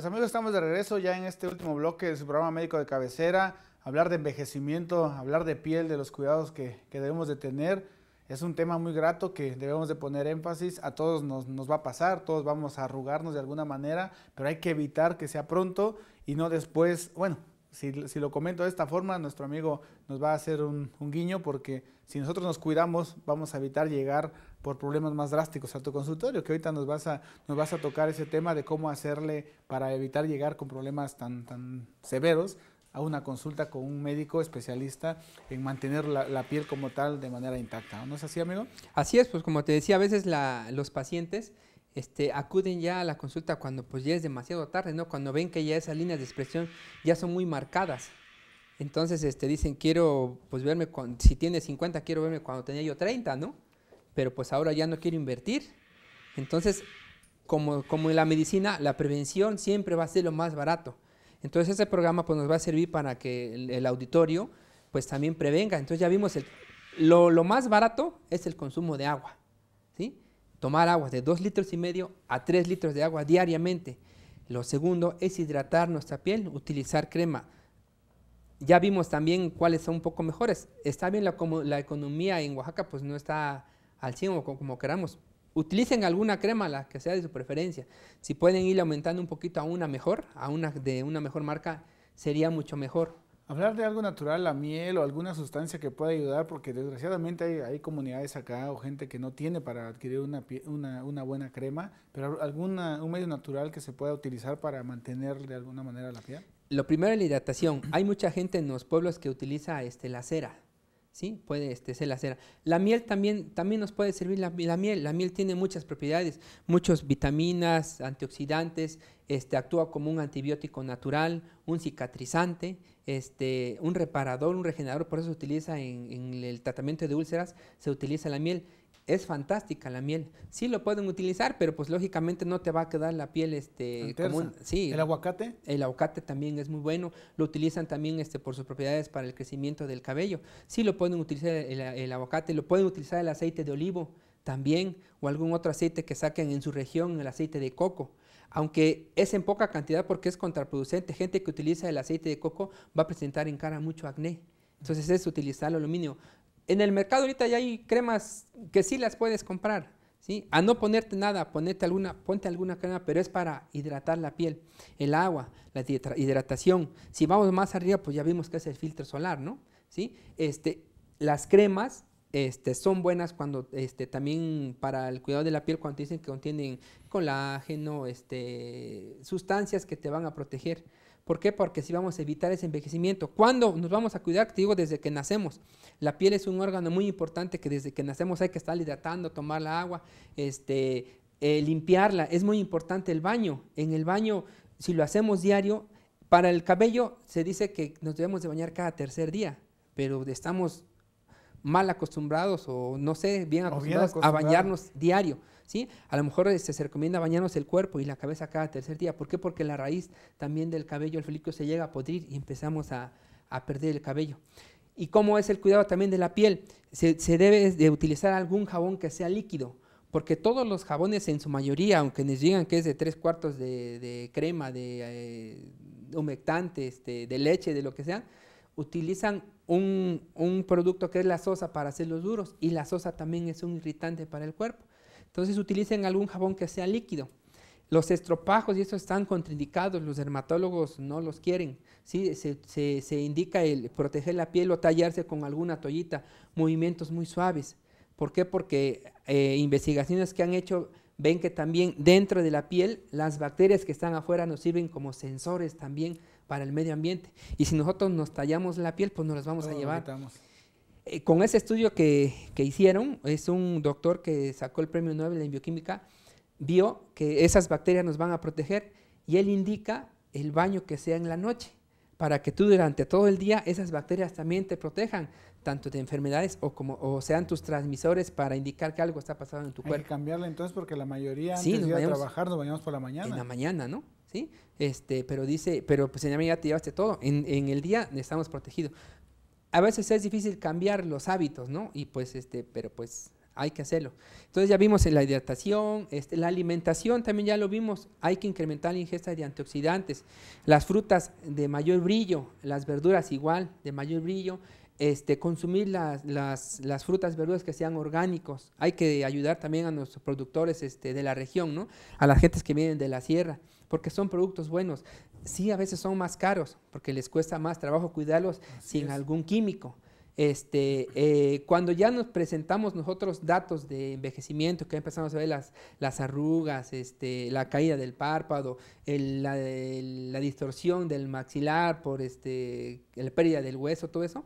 Pues, amigos, estamos de regreso ya en este último bloque de su programa médico de cabecera. Hablar de envejecimiento, hablar de piel, de los cuidados que, debemos de tener. Es un tema muy grato que debemos de poner énfasis. A todos nos, nos, va a pasar, todos vamos a arrugarnos de alguna manera, pero hay que evitar que sea pronto y no después. Bueno, si, si, lo comento de esta forma, nuestro amigo nos va a hacer un, guiño porque si nosotros nos cuidamos, vamos a evitar llegar por problemas más drásticos a tu consultorio, que ahorita nos vas a, nos vas a tocar ese tema de cómo hacerle para evitar llegar con problemas tan, tan severos a una consulta con un médico especialista en mantener la, piel como tal de manera intacta. ¿No es así, amigo? Así es, pues como te decía, a veces los pacientes este, acuden ya a la consulta cuando pues ya es demasiado tarde, ¿no? Cuando ven que ya esas líneas de expresión ya son muy marcadas. Entonces este, dicen, quiero pues verme, con, si tiene 50, quiero verme cuando tenía yo 30, ¿no? Pero pues ahora ya no quiero invertir. Entonces, como, como en la medicina, la prevención siempre va a ser lo más barato. Entonces ese programa pues nos va a servir para que el, auditorio pues también prevenga. Entonces ya vimos, el, lo, lo más barato es el consumo de agua. Tomar aguas de 2 litros y medio a 3 litros de agua diariamente. Lo segundo es hidratar nuestra piel, utilizar crema. Ya vimos también cuáles son un poco mejores. Está bien la, economía en Oaxaca, pues no está al 100 o como queramos. Utilicen alguna crema, la que sea de su preferencia. Si pueden ir aumentando un poquito a una mejor, a una de una mejor marca, sería mucho mejor hablar de algo natural, la miel o alguna sustancia que pueda ayudar, porque desgraciadamente hay, comunidades acá o gente que no tiene para adquirir una, buena crema, pero alguna, un medio natural que se pueda utilizar para mantener de alguna manera la piel. Lo primero es la hidratación. hay mucha gente en los pueblos que utiliza este, la cera ¿sí? Puede este, ser la cera. La miel también, también nos puede servir la, miel. La miel tiene muchas propiedades, muchas vitaminas, antioxidantes, este, actúa como un antibiótico natural, un cicatrizante, este, un reparador, un regenerador, por eso se utiliza en el tratamiento de úlceras, se utiliza la miel es fantástica la miel. Sí lo pueden utilizar, pero pues lógicamente no te va a quedar la piel este común. ¿El aguacate? El aguacate también es muy bueno. Lo utilizan también este por sus propiedades para el crecimiento del cabello. Sí lo pueden utilizar el, el aguacate, lo pueden utilizar el aceite de olivo también o algún otro aceite que saquen en su región, el aceite de coco aunque es en poca cantidad porque es contraproducente. Gente que utiliza el aceite de coco va a presentar en cara mucho acné. Entonces es utilizar el aluminio en el mercado ahorita ya hay cremas que sí las puedes comprar, ¿sí? A no ponerte nada, ponerte alguna, ponte alguna crema, pero es para hidratar la piel, el agua, la hidratación. Si vamos más arriba, pues ya vimos que es el filtro solar, ¿no? ¿Sí? Este, las cremas este, son buenas cuando este, también para el cuidado de la piel, cuando dicen que contienen colágeno, este, sustancias que te van a proteger. ¿Por qué? Porque si vamos a evitar ese envejecimiento. ¿Cuándo nos vamos a cuidar? Te digo, desde que nacemos. La piel es un órgano muy importante que desde que nacemos hay que estar hidratando, tomar la agua, este, eh, limpiarla. Es muy importante el baño. En el baño, si lo hacemos diario, para el cabello se dice que nos debemos de bañar cada tercer día, pero estamos mal acostumbrados o no sé, bien acostumbrados, a bañarnos diario. ¿sí? A lo mejor este, se, recomienda bañarnos el cuerpo y la cabeza cada tercer día. ¿Por qué? Porque la raíz también del cabello, el folículo se llega a podrir y empezamos a, perder el cabello. ¿Y cómo es el cuidado también de la piel? Se, debe de utilizar algún jabón que sea líquido porque todos los jabones en su mayoría, aunque nos digan que es de tres cuartos de, crema, de eh, humectante, este, de leche, de lo que sea, utilizan un, producto que es la sosa para hacerlos duros y la sosa también es un irritante para el cuerpo. Entonces utilicen algún jabón que sea líquido. Los estropajos y eso están contraindicados, los dermatólogos no los quieren. ¿sí? Se, indica el proteger la piel o tallarse con alguna toallita, movimientos muy suaves. ¿Por qué? Porque eh, investigaciones que han hecho ven que también dentro de la piel las bacterias que están afuera nos sirven como sensores también para el medio ambiente. Y si nosotros nos tallamos la piel, pues nos las vamos a llevar. Eh, con ese estudio que, hicieron, es un doctor que sacó el premio Nobel en bioquímica, vio que esas bacterias nos van a proteger y él indica el baño que sea en la noche, para que tú durante todo el día esas bacterias también te protejan, tanto de enfermedades o, como, sean tus transmisores para indicar que algo está pasando en tu cuerpo. Hay que entonces porque la mayoría antes a trabajar nos bañamos por la mañana. En la mañana, ¿no? ¿sí? Este, pero dice, pero pues en la te llevaste todo, en, el día estamos protegidos. A veces es difícil cambiar los hábitos, ¿no? Y pues, este, pero pues hay que hacerlo. Entonces ya vimos la hidratación, este, la alimentación también ya lo vimos, hay que incrementar la ingesta de antioxidantes, las frutas de mayor brillo, las verduras igual, de mayor brillo, este, consumir las, las, las, frutas, verduras que sean orgánicos, hay que ayudar también a nuestros productores este, de la región, A las gentes que vienen de la sierra porque son productos buenos. Sí, a veces son más caros, porque les cuesta más trabajo cuidarlos sin algún químico. Este, eh, cuando ya nos presentamos nosotros datos de envejecimiento, que empezamos a ver las, arrugas, este, la caída del párpado, la, la, distorsión del maxilar por este, la pérdida del hueso, todo eso,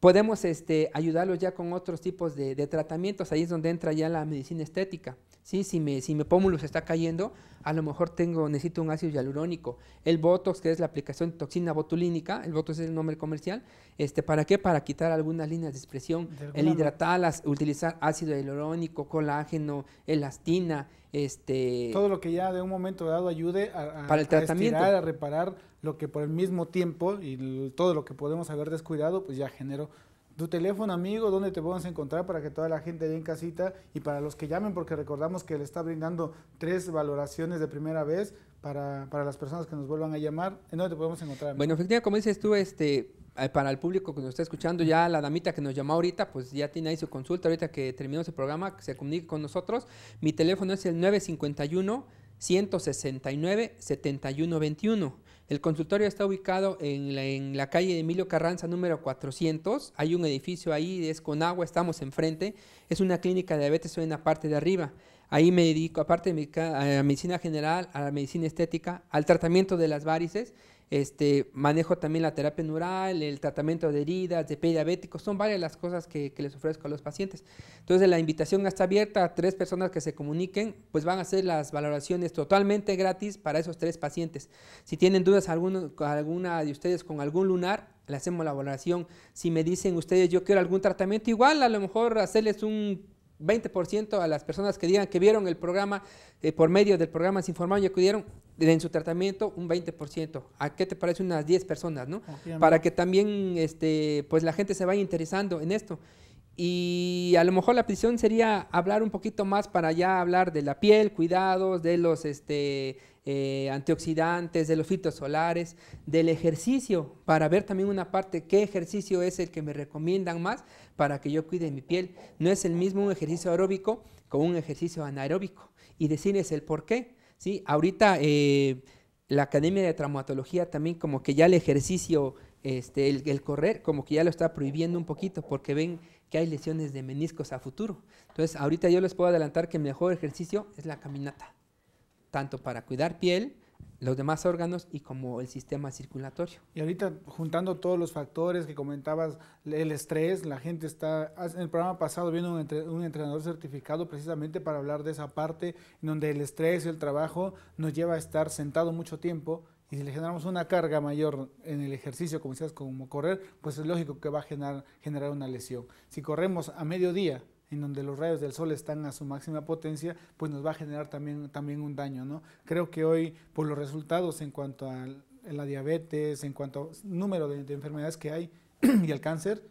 Podemos este, ayudarlos ya con otros tipos de, tratamientos, ahí es donde entra ya la medicina estética. ¿sí? Si, me, si mi pómulo se está cayendo, a lo mejor tengo, necesito un ácido hialurónico. El Botox, que es la aplicación de toxina botulínica, el Botox es el nombre comercial, este, ¿para qué? Para quitar algunas líneas de expresión, el hidratarlas, utilizar ácido hialurónico, colágeno, elastina, este, Todo lo que ya de un momento dado ayude a, A, estirar, a reparar lo que por el mismo tiempo y todo lo que podemos haber descuidado, pues ya generó tu teléfono, amigo, dónde te podemos encontrar para que toda la gente vaya en casita y para los que llamen, porque recordamos que le está brindando tres valoraciones de primera vez para, las personas que nos vuelvan a llamar. ¿En dónde te podemos encontrar? Bueno, efectivamente, como dices tú, este, eh, para el público que nos está escuchando, ya la damita que nos llamó ahorita, pues ya tiene ahí su consulta. Ahorita que terminó ese programa, que se comunique con nosotros. Mi teléfono es el 951 169 7121. El consultorio está ubicado en la, en la, calle Emilio Carranza número 400. Hay un edificio ahí, es con agua, estamos enfrente. Es una clínica de diabetes en la parte de arriba. Ahí me dedico, aparte de a medicina general, a la medicina estética, al tratamiento de las varices este, manejo también la terapia neural, el tratamiento de heridas, de pie son varias las cosas que, les ofrezco a los pacientes. Entonces la invitación está abierta a tres personas que se comuniquen, pues van a hacer las valoraciones totalmente gratis para esos tres pacientes. Si tienen dudas alguna de ustedes con algún lunar, le hacemos la valoración. Si me dicen ustedes yo quiero algún tratamiento, igual a lo mejor hacerles un 20% a las personas que digan que vieron el programa eh, por medio del programa Se Informaron y acudieron en su tratamiento un 20%. ¿A qué te parece unas 10 personas, no? Para que también este, pues la gente se vaya interesando en esto. Y a lo mejor la petición sería hablar un poquito más para ya hablar de la piel, cuidados, de los este, eh, antioxidantes, de los fitosolares, del ejercicio, para ver también una parte, qué ejercicio es el que me recomiendan más para que yo cuide mi piel. No es el mismo un ejercicio aeróbico con un ejercicio anaeróbico. Y decirles el por qué. ¿sí? Ahorita eh, la Academia de Traumatología también como que ya el ejercicio, este, el, el correr, como que ya lo está prohibiendo un poquito porque ven que hay lesiones de meniscos a futuro. Entonces, ahorita yo les puedo adelantar que el mejor ejercicio es la caminata tanto para cuidar piel, los demás órganos y como el sistema circulatorio. Y ahorita juntando todos los factores que comentabas, el estrés, la gente está, en el programa pasado vino un, entrenador certificado precisamente para hablar de esa parte, en donde el estrés y el trabajo nos lleva a estar sentado mucho tiempo y si le generamos una carga mayor en el ejercicio, como decías, como correr, pues es lógico que va a generar, generar una lesión. Si corremos a mediodía, en donde los rayos del sol están a su máxima potencia, pues nos va a generar también, también un daño, ¿no? Creo que hoy, por los resultados en cuanto a la diabetes, en cuanto al número de, enfermedades que hay y el cáncer,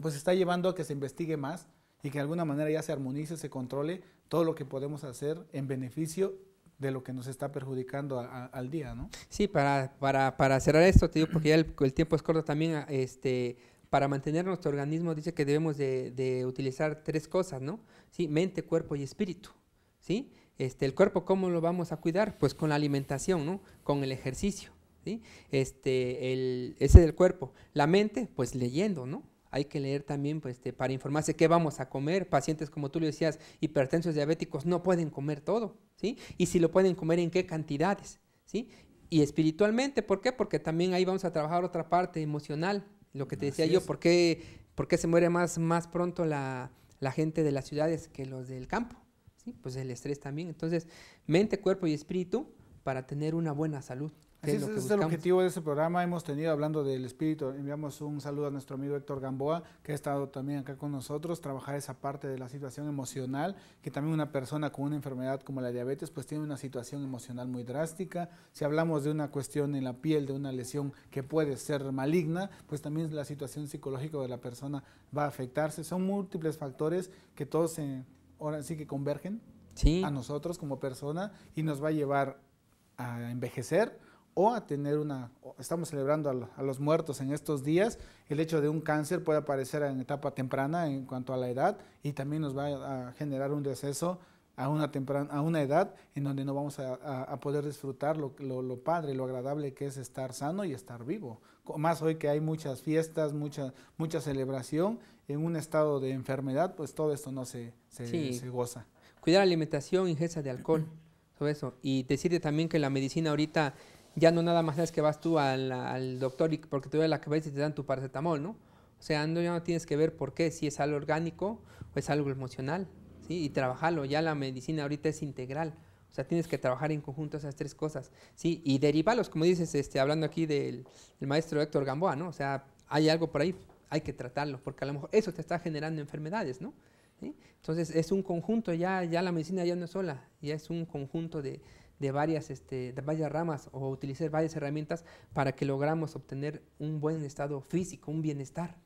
pues está llevando a que se investigue más y que de alguna manera ya se armonice, se controle todo lo que podemos hacer en beneficio de lo que nos está perjudicando al día, ¿no? Sí, para, para, para cerrar esto, te porque ya el, el tiempo es corto también, este, para mantener nuestro organismo dice que debemos de, utilizar tres cosas, ¿no? Sí, mente, cuerpo y espíritu, ¿sí? Este, el cuerpo, ¿cómo lo vamos a cuidar? Pues con la alimentación, ¿no? Con el ejercicio, ¿sí? Este, el, ese del cuerpo. La mente, pues leyendo, ¿no? Hay que leer también pues, este, para informarse qué vamos a comer. Pacientes, como tú le decías, hipertensos, diabéticos, no pueden comer todo, ¿sí? Y si lo pueden comer, ¿en qué cantidades? ¿Sí? Y espiritualmente, ¿por qué? Porque también ahí vamos a trabajar otra parte emocional, lo que te decía yo, ¿por qué, se muere más, más pronto la, la, gente de las ciudades que los del campo? ¿Sí? Pues el estrés también. Entonces, mente, cuerpo y espíritu para tener una buena salud. Ese es, el objetivo de este programa. Hemos tenido hablando del espíritu. Enviamos un saludo a nuestro amigo Héctor Gamboa, que ha estado también acá con nosotros, trabajar esa parte de la situación emocional, que también una persona con una enfermedad como la diabetes, pues tiene una situación emocional muy drástica. Si hablamos de una cuestión en la piel, de una lesión que puede ser maligna, pues también la situación psicológica de la persona va a afectarse. Son múltiples factores que todos ahora sí que convergen a nosotros como persona y nos va a llevar a envejecer o a tener una, estamos celebrando a, los muertos en estos días, el hecho de un cáncer puede aparecer en etapa temprana en cuanto a la edad y también nos va a generar un deceso a una, temprana, a una edad en donde no vamos a, poder disfrutar lo, lo, padre, lo agradable que es estar sano y estar vivo. Más hoy que hay muchas fiestas, mucha, mucha celebración, en un estado de enfermedad, pues todo esto no se, se, goza. Cuidar la alimentación, ingesta de alcohol, todo eso. Y decirte también que la medicina ahorita ya no nada más es que vas tú al, doctor y porque te duele la cabeza y te dan tu paracetamol, ¿no? O sea, ya no tienes que ver por qué, si es algo orgánico o es algo emocional, ¿sí? Y trabajarlo, ya la medicina ahorita es integral, o sea, tienes que trabajar en conjunto esas tres cosas, ¿sí? Y derivarlos, como dices, este, hablando aquí del, maestro Héctor Gamboa, ¿no? O sea, hay algo por ahí, hay que tratarlo, porque a lo mejor eso te está generando enfermedades, ¿no? Entonces, es un conjunto, ya, ya la medicina ya no es sola, ya es un conjunto de, de varias, este, varias ramas o utilizar varias herramientas para que logramos obtener un buen estado físico, un bienestar.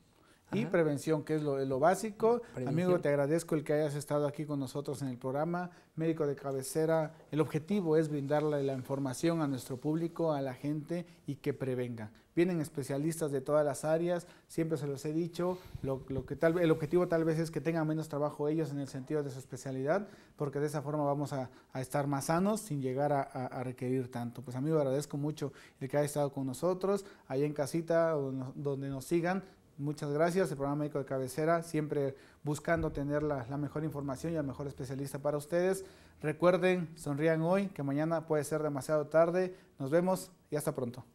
Y prevención, que es lo, básico. Amigo, te agradezco el que hayas estado aquí con nosotros en el programa. Médico de cabecera, el objetivo es brindarle la información a nuestro público, a la gente y que prevenga vienen especialistas de todas las áreas, siempre se los he dicho, lo, que tal, el objetivo tal vez es que tengan menos trabajo ellos en el sentido de su especialidad, porque de esa forma vamos a, estar más sanos sin llegar a, requerir tanto. Pues amigo, agradezco mucho el que haya estado con nosotros, ahí en casita, donde nos sigan, Muchas gracias, el programa médico de cabecera, siempre buscando tener la, la, mejor información y el mejor especialista para ustedes. Recuerden, sonrían hoy, que mañana puede ser demasiado tarde. Nos vemos y hasta pronto.